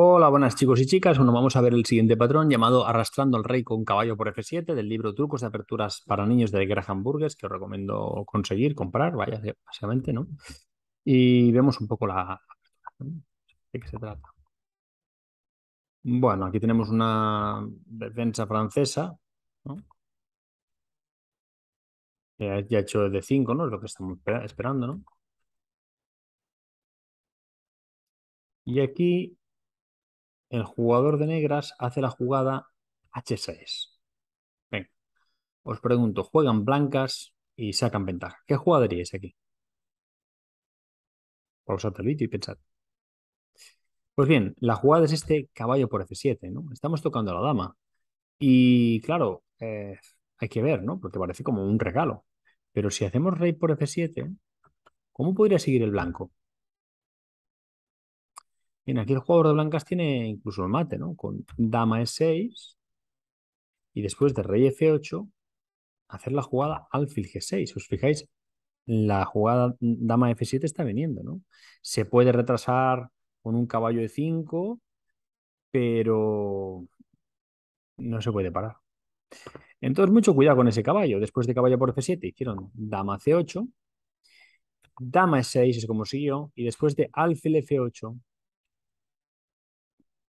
Hola, buenas chicos y chicas. Bueno, vamos a ver el siguiente patrón llamado Arrastrando al Rey con Caballo por F7 del libro Trucos de Aperturas para Niños de Graham Burgess, que os recomiendo conseguir, comprar, vaya, básicamente, ¿no? Y vemos un poco la de qué se trata. Bueno, aquí tenemos una defensa francesa, Ya, hecho de 5, ¿no? Es lo que estamos esperando, ¿no? Y aquí el jugador de negras hace la jugada H6. Venga, os pregunto, juegan blancas y sacan ventaja. ¿Qué jugada aquí? Por el y pensad. Pues bien, la jugada es este caballo por F7, ¿no? Estamos tocando a la dama. Y claro, eh, hay que ver, ¿no? Porque parece como un regalo. Pero si hacemos rey por F7, ¿cómo podría seguir el blanco? Bien, aquí el jugador de blancas tiene incluso el mate, ¿no? Con dama e6 y después de rey f8 hacer la jugada alfil g6. Os fijáis, la jugada dama f7 está viniendo, ¿no? Se puede retrasar con un caballo e 5, pero no se puede parar. Entonces, mucho cuidado con ese caballo. Después de caballo por f7 hicieron dama c8, dama e6 es como siguió, y después de alfil f8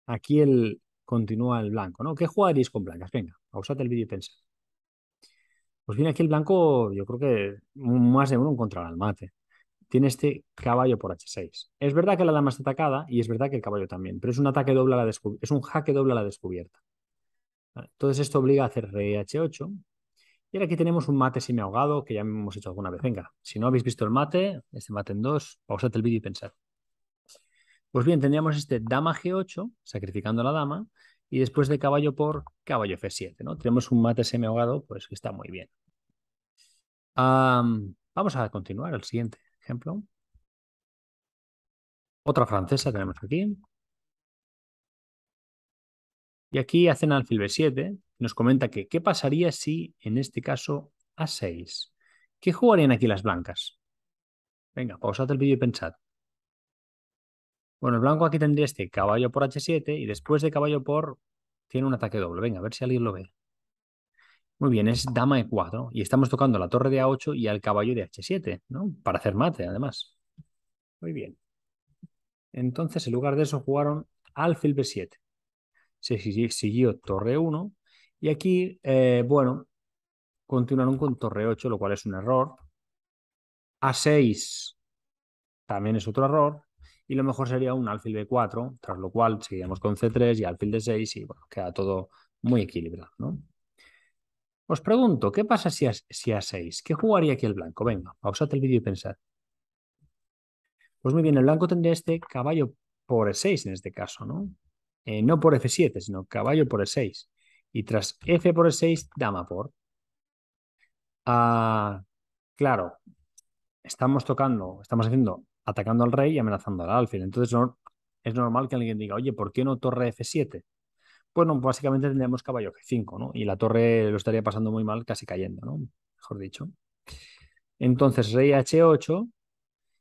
Aquí el continúa el blanco, ¿no? ¿Qué jugaríais con blancas? Venga, pausad el vídeo y pensad. Pues viene aquí el blanco, yo creo que más de uno encontrará el mate. Tiene este caballo por h6. Es verdad que la dama está atacada y es verdad que el caballo también, pero es un ataque doble a la descubierta, es un jaque doble a la descubierta. Entonces esto obliga a hacer rey h8. Y ahora aquí tenemos un mate semi ahogado que ya hemos hecho alguna vez. Venga, si no habéis visto el mate, este mate en dos, pausate el vídeo y pensad. Pues bien, tendríamos este dama G8, sacrificando a la dama, y después de caballo por caballo F7, ¿no? Tenemos un mate semi pues que está muy bien. vamos a continuar al siguiente ejemplo. Otra francesa tenemos aquí. Y aquí hacen alfil B7, nos comenta que qué pasaría si en este caso A6. ¿Qué jugarían aquí las blancas? Venga, pausad el vídeo y pensad. Bueno, el blanco aquí tendría este caballo por h7 y después de caballo por tiene un ataque doble. Venga, a ver si alguien lo ve. Muy bien, es dama e4 y estamos tocando la torre de a8 y al caballo de h7, ¿no? Para hacer mate, además. Muy bien. Entonces, en lugar de eso, jugaron alfil b7. Se siguió torre 1 y aquí, eh, bueno, continuaron con torre 8, lo cual es un error. a6 también es otro error y lo mejor sería un alfil B4, tras lo cual seguiríamos con C3 y alfil de 6 y bueno, queda todo muy equilibrado, ¿no? Os pregunto, ¿qué pasa si a, si a 6? ¿Qué jugaría aquí el blanco? Venga, pausad el vídeo y pensad. Pues muy bien, el blanco tendría este caballo por E6 en este caso, ¿no? Eh, no por F7, sino caballo por E6. Y tras F por E6, dama por. Ah, claro, estamos tocando, estamos haciendo atacando al rey y amenazando al alfil. Entonces no, es normal que alguien diga, oye, ¿por qué no torre F7? Bueno, básicamente tendríamos caballo G5, ¿no? Y la torre lo estaría pasando muy mal, casi cayendo, ¿no? Mejor dicho. Entonces, rey H8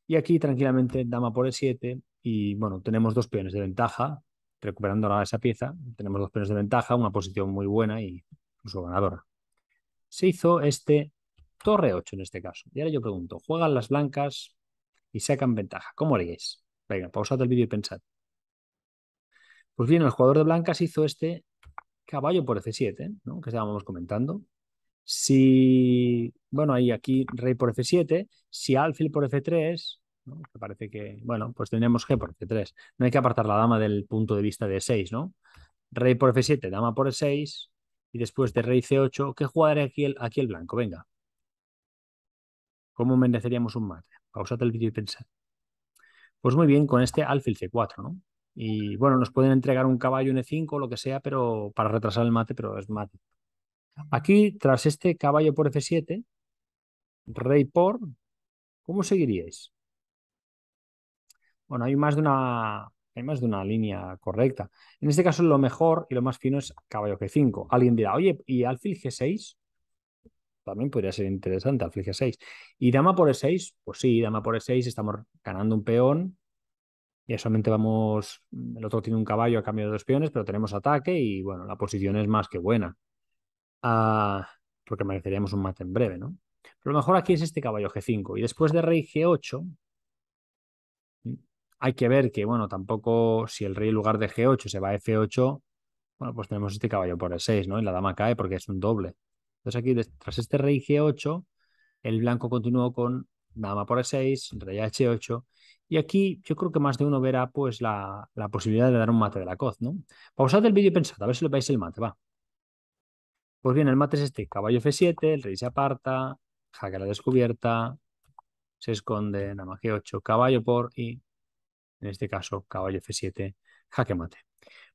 y aquí tranquilamente dama por E7 y bueno, tenemos dos peones de ventaja, recuperando ahora esa pieza, tenemos dos peones de ventaja, una posición muy buena y su ganadora. Se hizo este torre 8 en este caso. Y ahora yo pregunto, ¿juegan las blancas y sacan ventaja. ¿Cómo haríais? Venga, pausad el vídeo y pensad. Pues bien, el jugador de blancas hizo este caballo por F7, que estábamos comentando. Si, bueno, hay aquí rey por F7, si alfil por F3, que parece que, bueno, pues tenemos G por F3. No hay que apartar la dama del punto de vista de 6, ¿no? Rey por F7, dama por E6, y después de rey C8, ¿qué jugará aquí aquí el blanco? Venga, ¿Cómo mereceríamos un mate? Pausad el vídeo y pensad. Pues muy bien, con este alfil C4, ¿no? Y bueno, nos pueden entregar un caballo en E5 lo que sea, pero para retrasar el mate, pero es mate. Aquí, tras este caballo por F7, rey por, ¿cómo seguiríais? Bueno, hay más de una, hay más de una línea correcta. En este caso, lo mejor y lo más fino es caballo G5. Alguien dirá, oye, ¿y alfil G6? también podría ser interesante, aflige 6. Y dama por el 6 pues sí, dama por E6, estamos ganando un peón. Y solamente vamos, el otro tiene un caballo a cambio de dos peones, pero tenemos ataque y bueno, la posición es más que buena. Ah, porque mereceríamos un mate en breve, ¿no? Pero lo mejor aquí es este caballo G5. Y después de rey G8, hay que ver que, bueno, tampoco si el rey en lugar de G8 se va a F8, bueno, pues tenemos este caballo por el 6 ¿no? Y la dama cae porque es un doble. Entonces aquí, tras este rey G8, el blanco continuó con dama por E6, rey H8, y aquí yo creo que más de uno verá pues la, posibilidad de dar un mate de la coz, ¿no? Pausad el vídeo y pensad, a ver si lo veis el mate, va. Pues bien, el mate es este, caballo F7, el rey se aparta, jaque a la descubierta, se esconde, Nama G8, caballo por y, en este caso, caballo F7, jaque mate.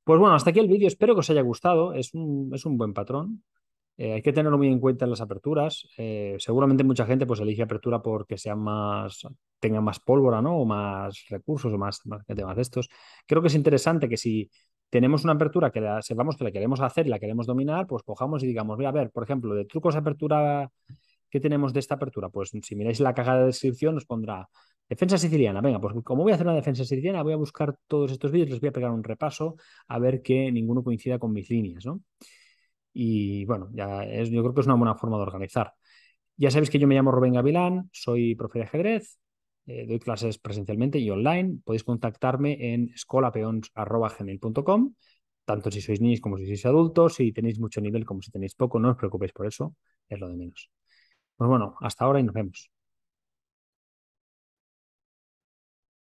Pues bueno, hasta aquí el vídeo, espero que os haya gustado, es es un buen patrón. Eh, hay que tenerlo muy en cuenta en las aperturas. Eh, seguramente mucha gente pues elige apertura porque sea más, tenga más pólvora, ¿no? O más recursos o más, temas de estos. Creo que es interesante que si tenemos una apertura que la, que la queremos hacer y la queremos dominar, pues cojamos y digamos, voy a ver, por ejemplo, de trucos de apertura, ¿qué tenemos de esta apertura? Pues si miráis la caja de descripción nos pondrá defensa siciliana. Venga, pues como voy a hacer una defensa siciliana, voy a buscar todos estos vídeos, les voy a pegar un repaso a ver que ninguno coincida con mis líneas, ¿no? Y bueno, ya es, yo creo que es una buena forma de organizar. Ya sabéis que yo me llamo Rubén Gavilán, soy profe de ajedrez, eh, doy clases presencialmente y online. Podéis contactarme en escolapeons.com, tanto si sois niños como si sois adultos, si tenéis mucho nivel como si tenéis poco, no os preocupéis por eso, es lo de menos. Pues bueno, hasta ahora y nos vemos.